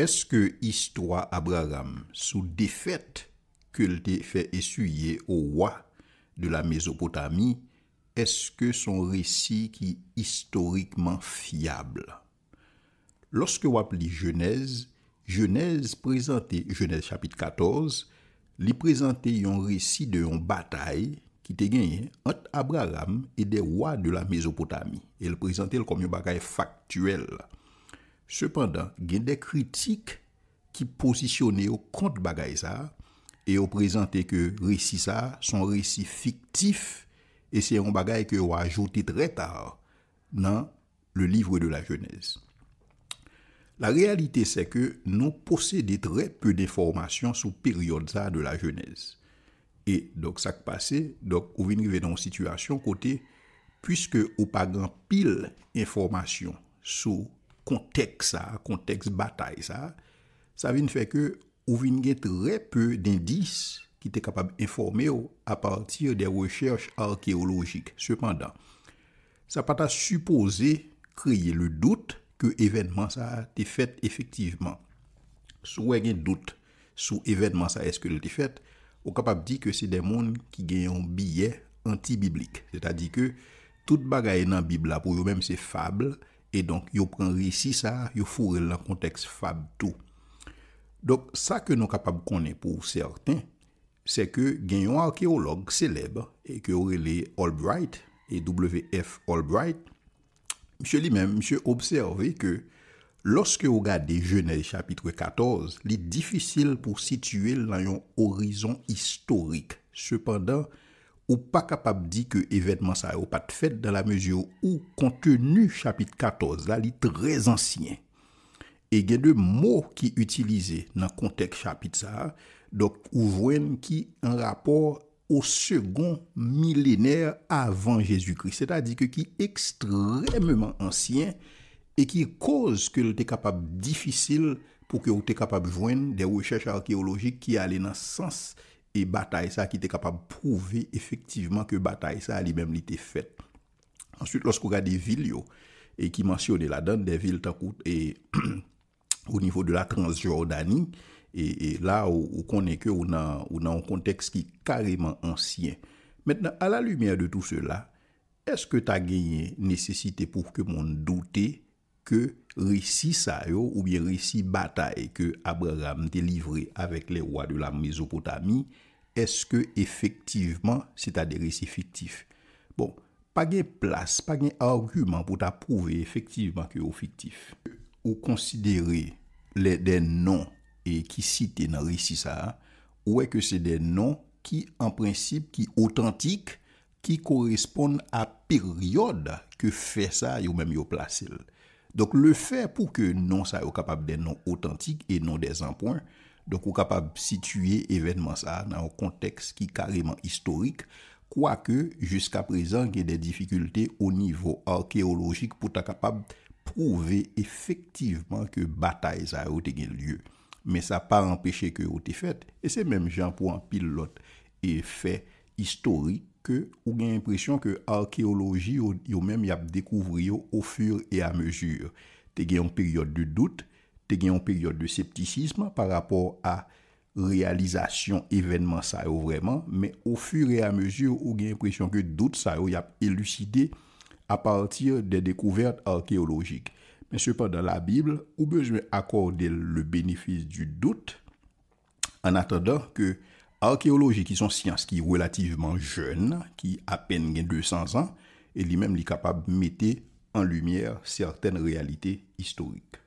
Eske histwa Abraham sou defet ke l te fe esuyye ou wa de la Mezopotami, eske son resi ki istorikman fiable? Lorske w ap li Genèse, Genèse prezante Genèse chapit 14, li prezante yon resi de yon batay ki te genye ant Abraham e de wa de la Mezopotami. El prezante l kom yon batay faktuel la. Sependan, gen de kritik ki posisyone yo kont bagay sa e yo prezante ke resi sa son resi fiktif e se yon bagay ke yo ajote dre tar nan le livre de la jenez. La realite se ke nou pose de dre pe de informasyon sou peryon sa de la jenez. E, dok sak pase, dok ou vinive don situasyon kote puisque ou pa gan pil informasyon sou jenez. Konteks sa, konteks batay sa, sa vin fè ke ou vin gen trè pè d'indis ki te kapab informè ou apartir de recherch archeologik. Sependan, sa pata suppose kriye le dout ke evenman sa te fèt efektiveman. Sou wè gen dout sou evenman sa eskele te fèt, ou kapab di ke se den moun ki gen yon biye antibiblik. Se ta di ke tout bagay nan bibla pou yo menm se fable. Et donc, yo prend récit ça, yo fourré dans contexte fab tout. Donc, ça que nous capables connaître pour certains, c'est que a un archéologue célèbre et que relais Albright et WF Albright, monsieur lui-même, monsieur observé que lorsque vous regardez Genèse chapitre 14, il est difficile pour situer dans un horizon historique. Cependant, ou pa kapab di ke evèdman sa ou pat fèt dan la mezyou ou kontenu chapit 14, la li trez ansyen. E gen de mò ki utilize nan kontek chapit sa, dok ou vwen ki an rapor ou segon milenèr avan Jésus-Christ, se ta di ke ki ekstremèman ansyen, e ki koz ke l te kapab difisil pou ke ou te kapab vwen de wèchech arkeologik ki ale nan sens et bataille qui était capable de prouver effectivement que bataille lui-même était faite. Ensuite, lorsqu'on regarde des villes, et qui mentionnent la donne, des villes au niveau de la Transjordanie, et, là là, on connaît que on a, un contexte qui est carrément ancien. Maintenant, à la lumière de tout cela, est-ce que tu as gagné nécessité pour que mon douter ke resi sa yo ou bien resi batay ke Abraham delivre avek le wadou la Mezopotami eske efektiveman se ta de resi fiktif. Bon, pa gen plas, pa gen argumen pou ta prouve efektiveman ke yo fiktif. Ou konsidere le den non e ki site nan resi sa ou e ke se den non ki an prinsip ki otantik ki koresponde a peryode ke fe sa yo menm yo plase lè. Donk le fè pou ke non sa yo kapab den non otantik e non dezenpon, donk yo kapab situye evènman sa nan o konteks ki kareman istorik, kwa ke, jiska prezan, gen de difikulte o nivou orkeologik pou ta kapab prouve efektivman ke batay sa yo te gen lye. Men sa pa anpeche ke yo te fèt, e se menm jan pou anpil lot e fè istorik, que ou gagne l'impression que archéologie yo même a découvert au fur et à mesure. Tu eu une période de doute, tu eu une période de scepticisme par rapport à réalisation événement ça vraiment, mais au fur et à mesure ou gagne l'impression que doute ça yo a élucidé à partir des découvertes archéologiques. Mais cependant, la Bible, ou besoin accorder le bénéfice du doute en attendant que Arkeoloji ki son siyans ki relativeman jen, ki apen gen 200 an, li men li kapab mette an lumye certaine realite historik.